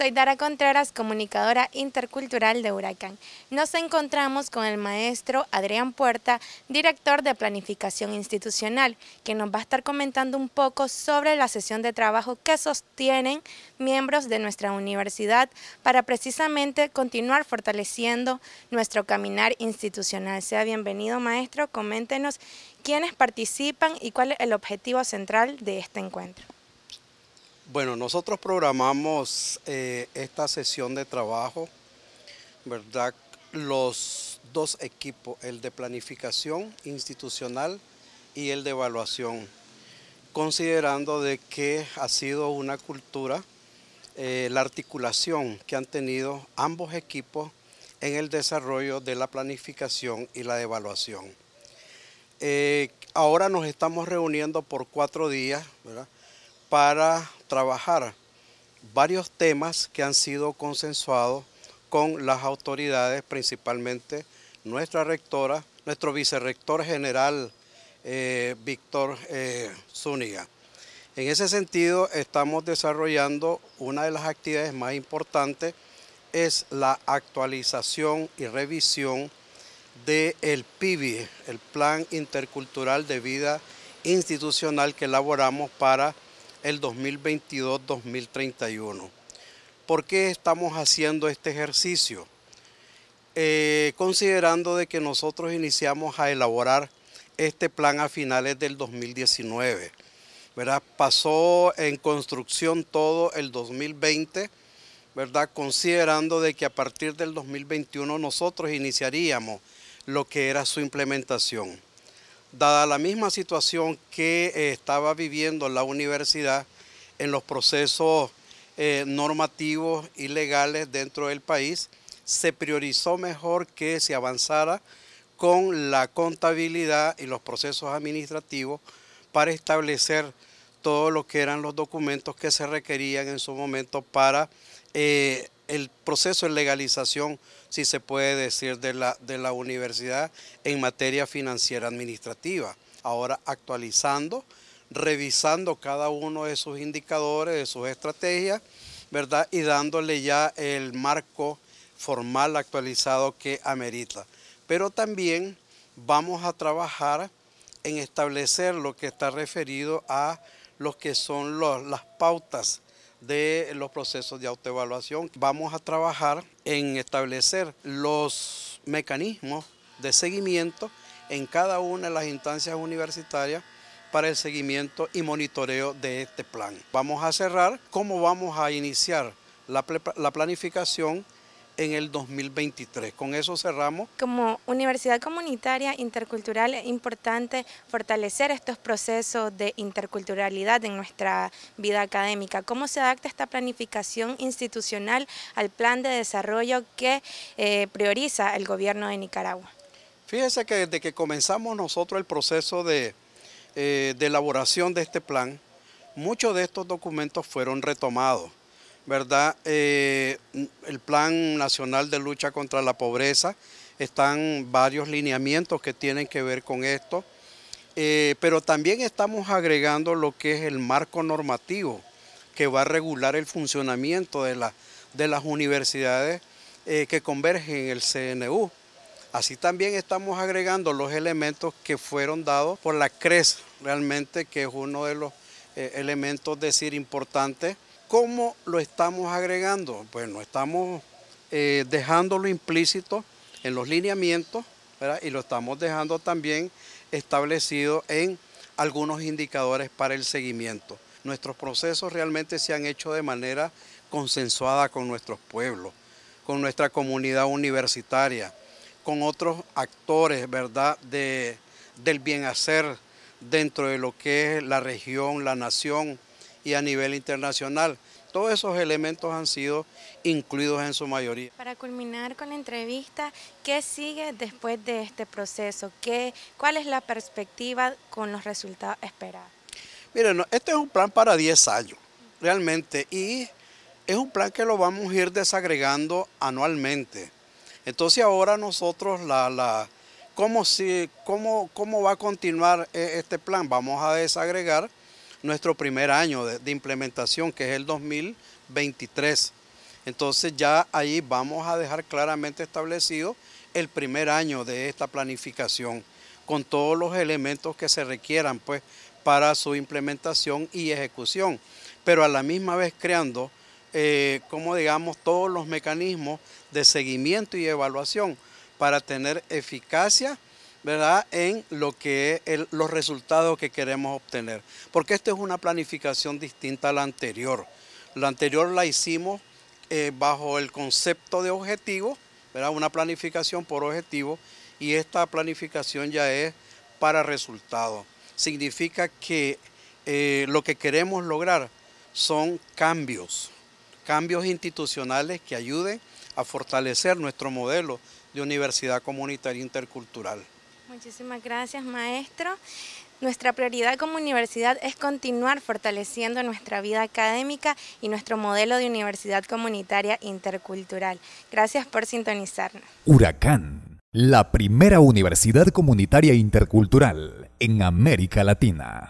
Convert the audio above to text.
Soy Dara Contreras, comunicadora intercultural de Huracán. Nos encontramos con el maestro Adrián Puerta, director de Planificación Institucional, que nos va a estar comentando un poco sobre la sesión de trabajo que sostienen miembros de nuestra universidad para precisamente continuar fortaleciendo nuestro caminar institucional. Sea bienvenido, maestro. Coméntenos quiénes participan y cuál es el objetivo central de este encuentro. Bueno, nosotros programamos eh, esta sesión de trabajo, ¿verdad? Los dos equipos, el de planificación institucional y el de evaluación, considerando de que ha sido una cultura eh, la articulación que han tenido ambos equipos en el desarrollo de la planificación y la evaluación. Eh, ahora nos estamos reuniendo por cuatro días ¿verdad? para trabajar varios temas que han sido consensuados con las autoridades, principalmente nuestra rectora, nuestro vicerrector general eh, Víctor eh, Zúñiga. En ese sentido, estamos desarrollando una de las actividades más importantes, es la actualización y revisión del PIBI, el Plan Intercultural de Vida Institucional que elaboramos para el 2022-2031. ¿Por qué estamos haciendo este ejercicio? Eh, considerando de que nosotros iniciamos a elaborar este plan a finales del 2019. ¿verdad? Pasó en construcción todo el 2020, ¿verdad? Considerando de que a partir del 2021 nosotros iniciaríamos lo que era su implementación dada la misma situación que eh, estaba viviendo la universidad en los procesos eh, normativos y legales dentro del país, se priorizó mejor que se avanzara con la contabilidad y los procesos administrativos para establecer todo lo que eran los documentos que se requerían en su momento para eh, el proceso de legalización, si se puede decir, de la, de la universidad en materia financiera administrativa. Ahora actualizando, revisando cada uno de sus indicadores, de sus estrategias, ¿verdad? Y dándole ya el marco formal actualizado que amerita. Pero también vamos a trabajar en establecer lo que está referido a lo que son las pautas de los procesos de autoevaluación. Vamos a trabajar en establecer los mecanismos de seguimiento en cada una de las instancias universitarias para el seguimiento y monitoreo de este plan. Vamos a cerrar cómo vamos a iniciar la, la planificación en el 2023. Con eso cerramos. Como universidad comunitaria intercultural es importante fortalecer estos procesos de interculturalidad en nuestra vida académica. ¿Cómo se adapta esta planificación institucional al plan de desarrollo que eh, prioriza el gobierno de Nicaragua? Fíjese que desde que comenzamos nosotros el proceso de eh, elaboración de este plan, muchos de estos documentos fueron retomados ¿verdad? Eh, el Plan Nacional de Lucha contra la Pobreza, están varios lineamientos que tienen que ver con esto, eh, pero también estamos agregando lo que es el marco normativo que va a regular el funcionamiento de, las universidades eh, que convergen en el CNU. Así también estamos agregando los elementos que fueron dados por la CRES, realmente que es uno de los elementos, decir, importantes ¿Cómo lo estamos agregando? Bueno, pues estamos eh, dejándolo implícito en los lineamientos y lo estamos dejando también establecido en algunos indicadores para el seguimiento. Nuestros procesos realmente se han hecho de manera consensuada con nuestros pueblos, con nuestra comunidad universitaria, con otros actores, ¿verdad?, del bien hacer dentro de lo que es la región, la nación, y a nivel internacional. Todos esos elementos han sido incluidos en su mayoría. Para culminar con la entrevista, ¿qué sigue después de este proceso? ¿Qué, ¿Cuál es la perspectiva con los resultados esperados? Miren, este es un plan para 10 años, realmente, y es un plan que lo vamos a ir desagregando anualmente. Entonces ahora nosotros, la, la ¿cómo, si, cómo, ¿cómo va a continuar eh, este plan? Vamos a desagregar nuestro primer año de, implementación, que es el 2023. Entonces ya ahí vamos a dejar claramente establecido el primer año de esta planificación, con todos los elementos que se requieran pues, para su implementación y ejecución, pero a la misma vez creando, eh, como digamos, todos los mecanismos de seguimiento y evaluación para tener eficacia en lo que los resultados que queremos obtener. Porque esta es una planificación distinta a la anterior. La anterior la hicimos eh, bajo el concepto de objetivo, una planificación por objetivo, y esta planificación ya es para resultados. Significa que eh, lo que queremos lograr son cambios, cambios institucionales que ayuden a fortalecer nuestro modelo de universidad comunitaria intercultural. Muchísimas gracias, maestro. Nuestra prioridad como universidad es continuar fortaleciendo nuestra vida académica y nuestro modelo de universidad comunitaria intercultural. Gracias por sintonizarnos. Huracán, la primera universidad comunitaria intercultural en América Latina.